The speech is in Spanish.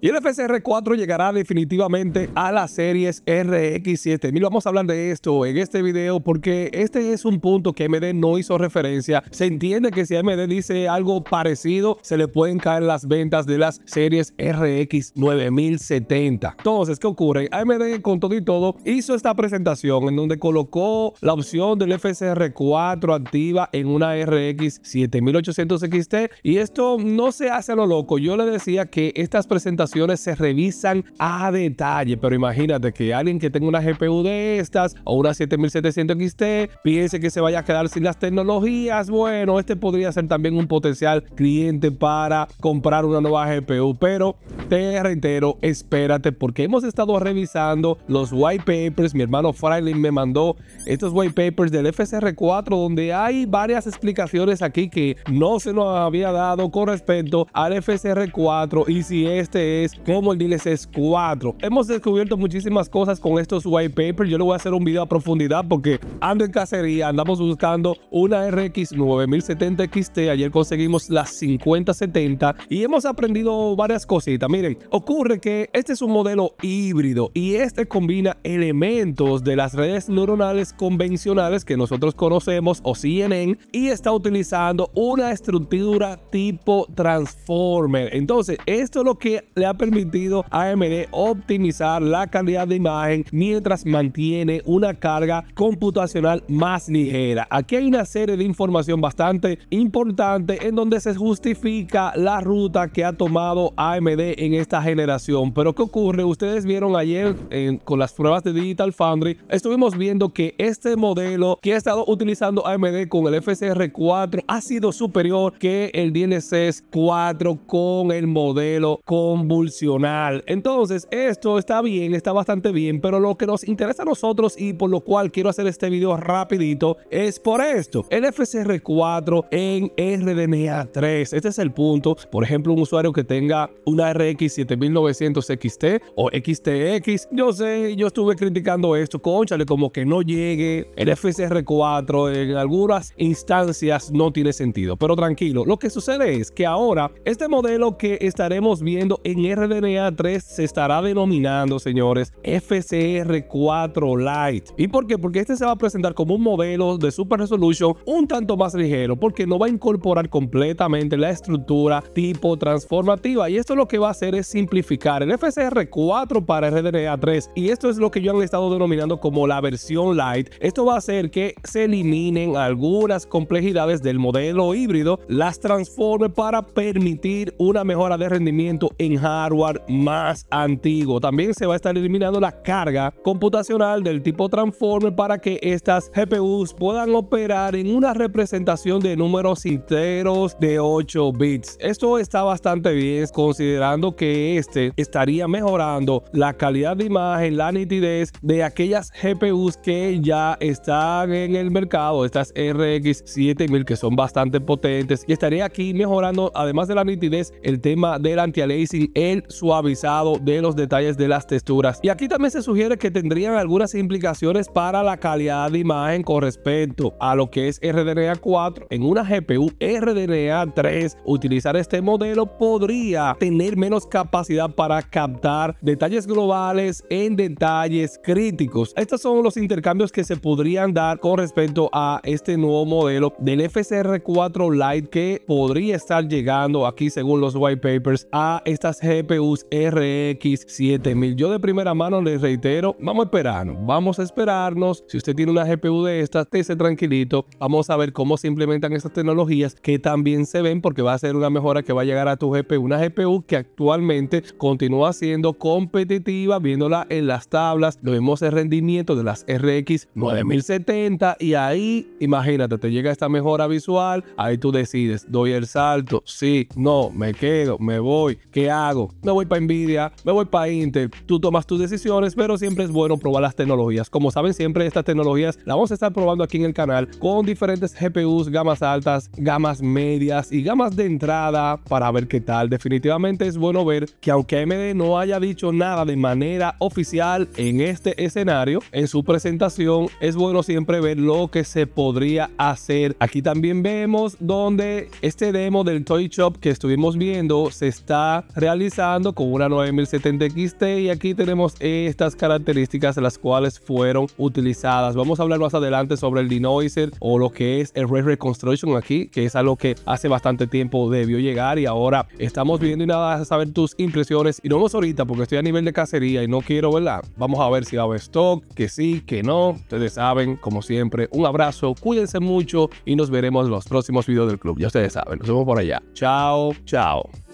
Y el FCR4 llegará definitivamente a las series RX7000. Vamos a hablar de esto en este video porque este es un punto que AMD no hizo referencia. Se entiende que si AMD dice algo parecido, se le pueden caer las ventas de las series RX9070. Entonces, ¿qué ocurre? AMD con todo y todo hizo esta presentación en donde colocó la opción del FCR4 activa en una RX7800 XT y esto no se hace a lo loco. Yo le decía que estas presentaciones se revisan a detalle, pero imagínate que alguien que tenga una GPU de estas o una 7700 XT piense que se vaya a quedar sin las tecnologías, bueno, este podría ser también un potencial cliente para comprar una nueva GPU, pero te reitero, espérate porque hemos estado revisando los white papers, mi hermano Frailin me mandó estos white papers del FSR4 donde hay varias explicaciones aquí que no se nos había dado con respecto al FSR4 y si este es como el DLSS 4. Hemos descubierto muchísimas cosas con estos white papers. Yo le voy a hacer un video a profundidad porque ando en cacería, andamos buscando una RX 9070 XT. Ayer conseguimos la 5070 y hemos aprendido varias cositas. Miren, ocurre que este es un modelo híbrido y este combina elementos de las redes neuronales convencionales que nosotros conocemos o CNN y está utilizando una estructura tipo transformer. Entonces, esto es lo que le ha permitido a AMD optimizar la calidad de imagen mientras mantiene una carga computacional más ligera. Aquí hay una serie de información bastante importante en donde se justifica la ruta que ha tomado AMD en esta generación. Pero ¿qué ocurre? Ustedes vieron ayer con las pruebas de Digital Foundry, estuvimos viendo que este modelo que ha estado utilizando AMD con el fsr 4 ha sido superior que el DLSS 4 con el modelo combo entonces, esto está bien, está bastante bien, pero lo que nos interesa a nosotros y por lo cual quiero hacer este video rapidito es por esto. El FCR4 en RDNA3. Este es el punto. Por ejemplo, un usuario que tenga una RX 7900 XT o XTX. Yo sé, yo estuve criticando esto. Conchale, como que no llegue el FCR4 en algunas instancias no tiene sentido. Pero tranquilo, lo que sucede es que ahora este modelo que estaremos viendo en RDNA 3 se estará denominando, señores, FCR4 Lite. ¿Y por qué? Porque este se va a presentar como un modelo de Super Resolution un tanto más ligero, porque no va a incorporar completamente la estructura tipo transformativa. Y esto lo que va a hacer es simplificar el FCR4 para RDNA3. Y esto es lo que yo han estado denominando como la versión Lite. Esto va a hacer que se eliminen algunas complejidades del modelo híbrido, las transforme para permitir una mejora de rendimiento en hardware hardware más antiguo. También se va a estar eliminando la carga computacional del tipo Transformer para que estas GPUs puedan operar en una representación de números enteros de 8 bits. Esto está bastante bien considerando que este estaría mejorando la calidad de imagen, la nitidez de aquellas GPUs que ya están en el mercado, estas RX 7000 que son bastante potentes y estaría aquí mejorando además de la nitidez el tema del anti-aliasing el suavizado de los detalles de las texturas. Y aquí también se sugiere que tendrían algunas implicaciones para la calidad de imagen con respecto a lo que es RDNA 4 en una GPU RDNA 3. Utilizar este modelo podría tener menos capacidad para captar detalles globales en detalles críticos. Estos son los intercambios que se podrían dar con respecto a este nuevo modelo del FCR4 Lite que podría estar llegando aquí según los white papers a estas GPUs RX 7000. Yo de primera mano les reitero, vamos a esperarnos, vamos a esperarnos. Si usted tiene una GPU de estas, esté tranquilito. Vamos a ver cómo se implementan estas tecnologías que también se ven porque va a ser una mejora que va a llegar a tu GPU. Una GPU que actualmente continúa siendo competitiva, viéndola en las tablas. Lo vemos el rendimiento de las RX 9070 y ahí, imagínate, te llega esta mejora visual, ahí tú decides, doy el salto, sí, no, me quedo, me voy, ¿qué hago? Me voy para Nvidia, me voy para Intel. Tú tomas tus decisiones, pero siempre es bueno probar las tecnologías. Como saben, siempre estas tecnologías las vamos a estar probando aquí en el canal con diferentes GPUs, gamas altas, gamas medias y gamas de entrada para ver qué tal. Definitivamente es bueno ver que aunque AMD no haya dicho nada de manera oficial en este escenario, en su presentación, es bueno siempre ver lo que se podría hacer. Aquí también vemos donde este demo del Toy Shop que estuvimos viendo se está realizando utilizando con una 9070 XT y aquí tenemos estas características las cuales fueron utilizadas. Vamos a hablar más adelante sobre el denoiser o lo que es el Ray Reconstruction aquí, que es algo que hace bastante tiempo debió llegar y ahora estamos viendo y nada, a saber tus impresiones y no vamos ahorita porque estoy a nivel de cacería y no quiero, ¿verdad? Vamos a ver si va a stock, que sí, que no. Ustedes saben, como siempre, un abrazo, cuídense mucho y nos veremos en los próximos videos del club. Ya ustedes saben, nos vemos por allá. Chao, chao.